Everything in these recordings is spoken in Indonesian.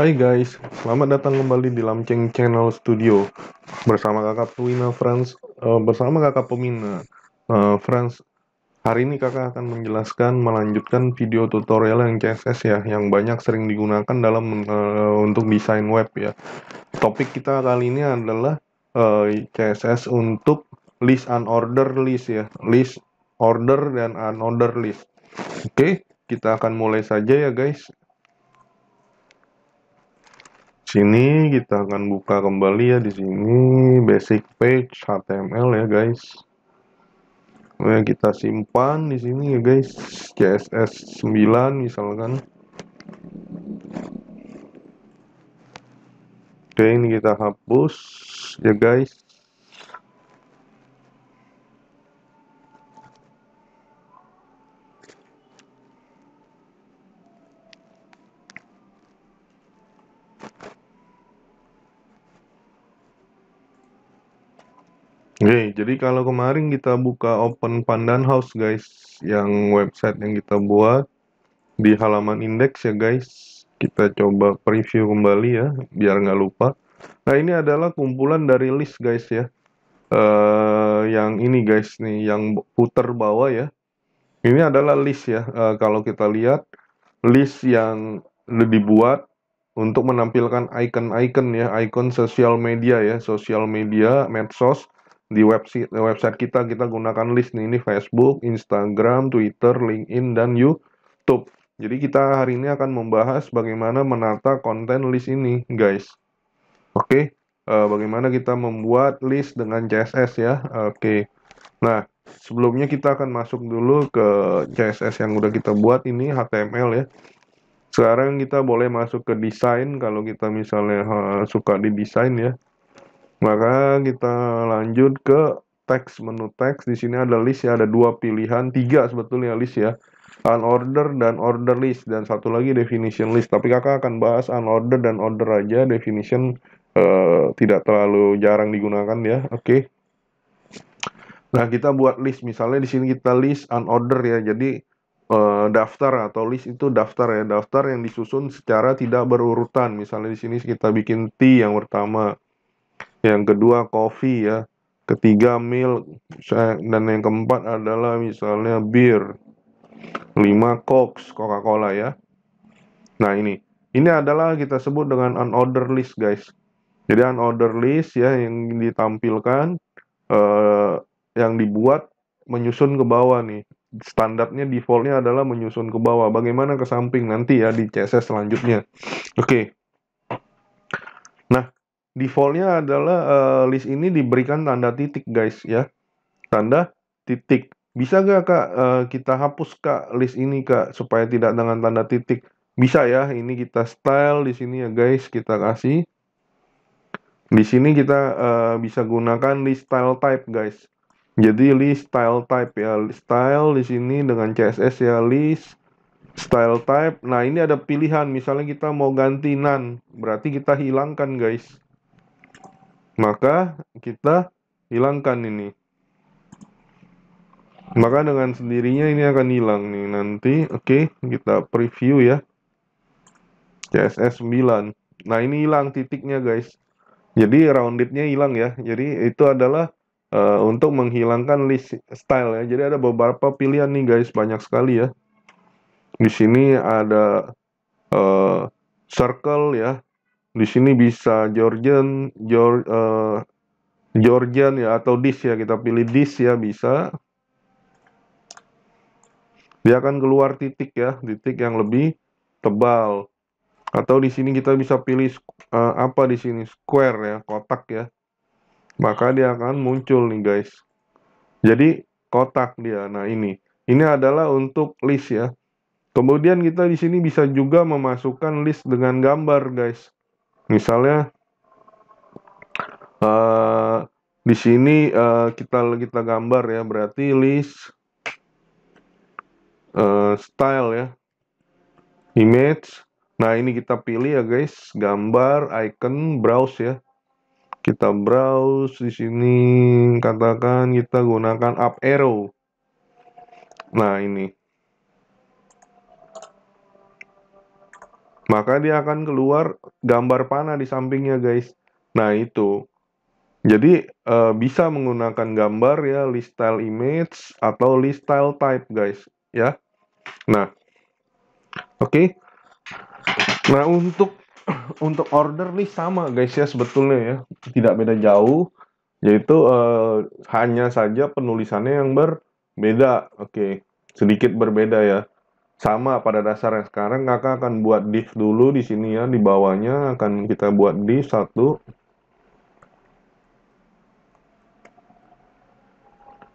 Hai guys, selamat datang kembali di Lamceng Channel Studio bersama kakak Pemina Franz uh, eh, bersama kakak Pemina uh, eh, Franz. Hari ini kakak akan menjelaskan melanjutkan video tutorial yang CSS ya, yang banyak sering digunakan dalam uh, untuk desain web ya. Topik kita kali ini adalah uh, CSS untuk list and order list ya, list order dan unorder list. Oke, okay, kita akan mulai saja ya guys sini kita akan buka kembali ya di sini basic page HTML ya guys. Oke, kita simpan di sini ya guys CSS 9 misalkan. Oke, ini kita hapus ya guys. Oke, jadi kalau kemarin kita buka open pandan house guys, yang website yang kita buat di halaman indeks ya guys, kita coba preview kembali ya, biar nggak lupa. Nah ini adalah kumpulan dari list guys ya, uh, yang ini guys nih, yang putar bawah ya. Ini adalah list ya, uh, kalau kita lihat list yang dibuat untuk menampilkan icon-icon ya, icon sosial media ya, sosial media, medsos, di website website kita kita gunakan list nih ini Facebook, Instagram, Twitter, LinkedIn dan YouTube. Jadi kita hari ini akan membahas bagaimana menata konten list ini, guys. Oke, okay? uh, eh, bagaimana kita membuat list dengan CSS ya. Oke. Okay. Nah, sebelumnya kita akan masuk dulu ke CSS yang udah kita buat ini HTML ya. Sekarang kita boleh masuk ke desain kalau kita misalnya uh, suka di desain ya. Maka kita lanjut ke teks menu teks. Di sini ada list ya, ada dua pilihan, tiga sebetulnya list ya. Unorder dan order list dan satu lagi definition list. Tapi kakak akan bahas unorder dan order aja. Definition uh, tidak terlalu jarang digunakan ya. Oke. Okay. Nah kita buat list. Misalnya di sini kita list unorder ya. Jadi uh, daftar atau list itu daftar ya. Daftar yang disusun secara tidak berurutan. Misalnya di sini kita bikin T yang pertama yang kedua kopi ya, ketiga milk, dan yang keempat adalah misalnya bir, lima cokes Coca-Cola ya. Nah ini, ini adalah kita sebut dengan unorder list guys. Jadi unorder list ya yang ditampilkan, eh, yang dibuat menyusun ke bawah nih. Standarnya defaultnya adalah menyusun ke bawah. Bagaimana ke samping nanti ya di CSS selanjutnya. Oke. Okay defaultnya adalah uh, list ini diberikan tanda titik guys ya tanda titik bisa gak kak uh, kita hapus kak list ini kak supaya tidak dengan tanda titik bisa ya ini kita style di sini ya guys kita kasih di sini kita uh, bisa gunakan list style type guys jadi list style type ya style di sini dengan CSS ya list style type nah ini ada pilihan misalnya kita mau ganti none berarti kita hilangkan guys maka kita hilangkan ini. Maka dengan sendirinya ini akan hilang nih nanti. Oke, okay, kita preview ya. CSS 9. Nah, ini hilang titiknya, guys. Jadi roundednya hilang ya. Jadi itu adalah uh, untuk menghilangkan list style ya. Jadi ada beberapa pilihan nih, guys, banyak sekali ya. Di sini ada uh, circle ya, di sini bisa Georgian, Geor, uh, Georgian ya atau dish ya kita pilih dish ya bisa. Dia akan keluar titik ya, titik yang lebih tebal. Atau di sini kita bisa pilih uh, apa di sini square ya, kotak ya. Maka dia akan muncul nih guys. Jadi kotak dia. Nah ini, ini adalah untuk list ya. Kemudian kita di sini bisa juga memasukkan list dengan gambar guys. Misalnya uh, di sini uh, kita kita gambar ya berarti list uh, style ya image nah ini kita pilih ya guys gambar icon browse ya kita browse di sini katakan kita gunakan up arrow nah ini maka dia akan keluar gambar panah di sampingnya guys. Nah itu. Jadi uh, bisa menggunakan gambar ya list style image atau list style type guys ya. Nah. Oke. Okay. Nah, untuk untuk order list sama guys ya sebetulnya ya. Tidak beda jauh yaitu uh, hanya saja penulisannya yang berbeda. Oke. Okay. Sedikit berbeda ya sama pada dasarnya sekarang kakak akan buat div dulu di sini ya di bawahnya akan kita buat div satu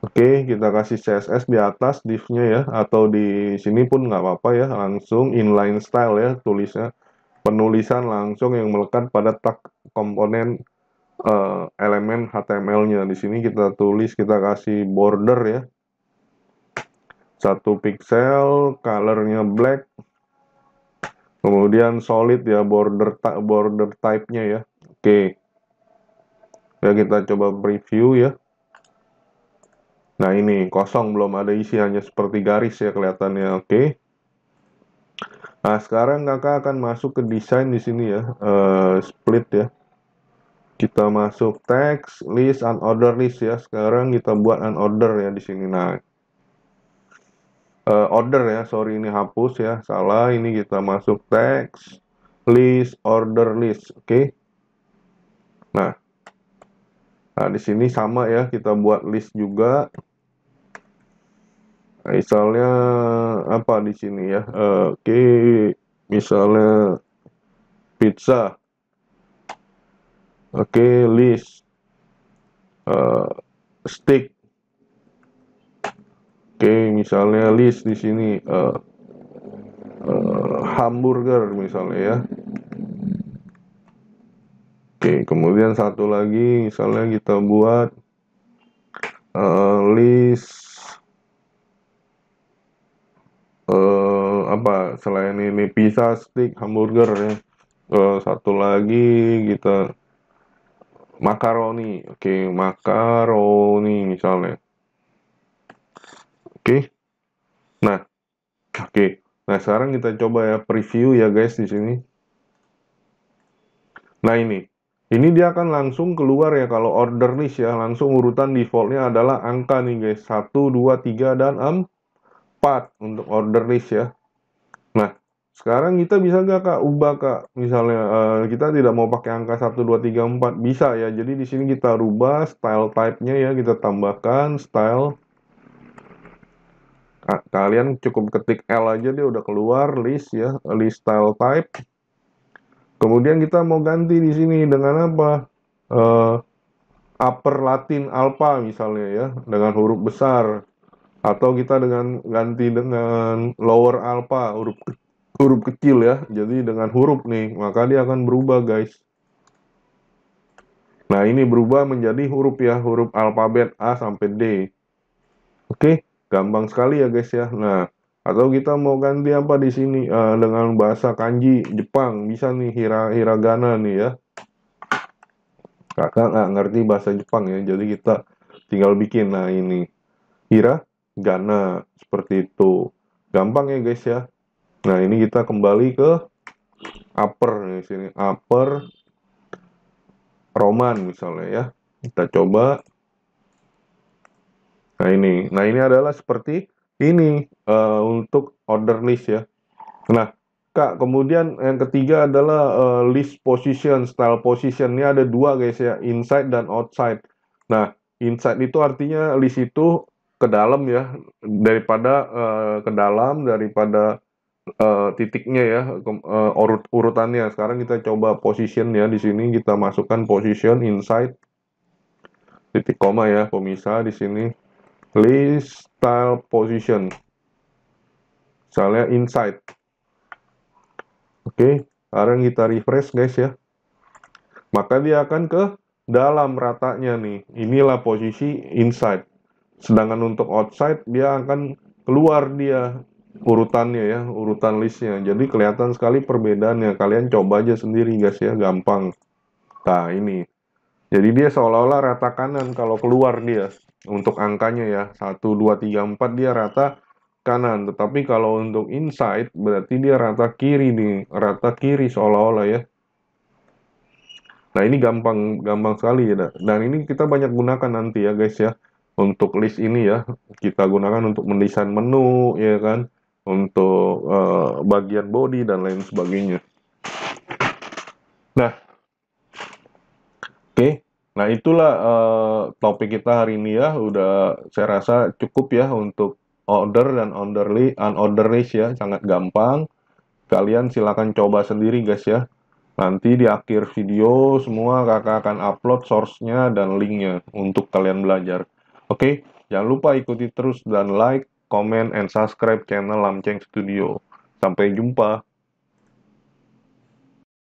Oke, kita kasih CSS di atas divnya ya, atau di sini pun nggak apa-apa ya, langsung inline style ya tulisnya. Penulisan langsung yang melekat pada tag komponen uh, elemen HTML-nya. Di sini kita tulis, kita kasih border ya, satu pixel colornya black kemudian solid ya border border type nya ya oke okay. ya kita coba preview ya nah ini kosong belum ada isi hanya seperti garis ya kelihatannya oke okay. nah sekarang kakak akan masuk ke desain di sini ya uh, split ya kita masuk text list and order list ya sekarang kita buat unorder ya di sini nah uh, order ya sorry ini hapus ya salah ini kita masuk teks list order list oke okay? nah nah di sini sama ya kita buat list juga nah, misalnya apa di sini ya uh, oke okay. misalnya pizza oke okay, list uh, eh, stick okay, misalnya list di sini uh, uh, hamburger misalnya ya oke okay, kemudian satu lagi misalnya kita buat uh, eh, list uh, apa selain ini pizza stick hamburger ya uh, satu lagi kita makaroni oke okay, makaroni misalnya Oke. Nah, oke. Okay. Nah, sekarang kita coba ya preview ya guys di sini. Nah, ini. Ini dia akan langsung keluar ya kalau order list ya. Langsung urutan defaultnya adalah angka nih guys. 1, 2, 3, dan 4 untuk order list ya. Nah, sekarang kita bisa nggak kak ubah kak misalnya uh, kita tidak mau pakai angka 1, 2, 3, 4 bisa ya jadi di sini kita rubah style type-nya ya kita tambahkan style kalian cukup ketik L aja dia udah keluar list ya list style type kemudian kita mau ganti di sini dengan apa uh, upper Latin alpha misalnya ya dengan huruf besar atau kita dengan ganti dengan lower alpha huruf huruf kecil ya jadi dengan huruf nih maka dia akan berubah guys nah ini berubah menjadi huruf ya huruf alfabet A sampai D oke okay? Gampang sekali ya guys ya. Nah, atau kita mau ganti apa di sini uh, dengan bahasa kanji Jepang bisa nih hira hiragana nih ya. Kakak nggak ngerti bahasa Jepang ya, jadi kita tinggal bikin nah ini hira gana seperti itu. Gampang ya guys ya. Nah, ini kita kembali ke upper ya, di sini upper Roman misalnya ya. Kita coba Nah ini, nah ini adalah seperti ini uh, untuk order list ya. Nah, Kak, kemudian yang ketiga adalah uh, list position, style position. Ini ada dua guys ya, inside dan outside. Nah, inside itu artinya list itu ke dalam ya, daripada uh, ke dalam, daripada uh, titiknya ya, uh, urut urutannya. Sekarang kita coba position ya di sini, kita masukkan position inside titik koma ya pemisah di sini list style position misalnya inside oke sekarang kita refresh guys ya maka dia akan ke dalam ratanya nih inilah posisi inside sedangkan untuk outside dia akan keluar dia urutannya ya urutan listnya jadi kelihatan sekali perbedaannya kalian coba aja sendiri guys ya gampang nah ini jadi dia seolah-olah rata kanan kalau keluar dia untuk angkanya ya 1 2 3 4 dia rata kanan tetapi kalau untuk inside berarti dia rata kiri nih rata kiri seolah-olah ya nah ini gampang gampang sekali ya dan ini kita banyak gunakan nanti ya guys ya untuk list ini ya kita gunakan untuk mendesain menu ya kan untuk uh, bagian body dan lain sebagainya nah oke okay. Nah, itulah uh, topik kita hari ini ya. Udah saya rasa cukup ya untuk order dan orderly, unorder list ya. Sangat gampang. Kalian silakan coba sendiri guys ya. Nanti di akhir video semua kakak akan upload source-nya dan link-nya untuk kalian belajar. Oke, jangan lupa ikuti terus dan like, comment, and subscribe channel Lamceng Studio. Sampai jumpa.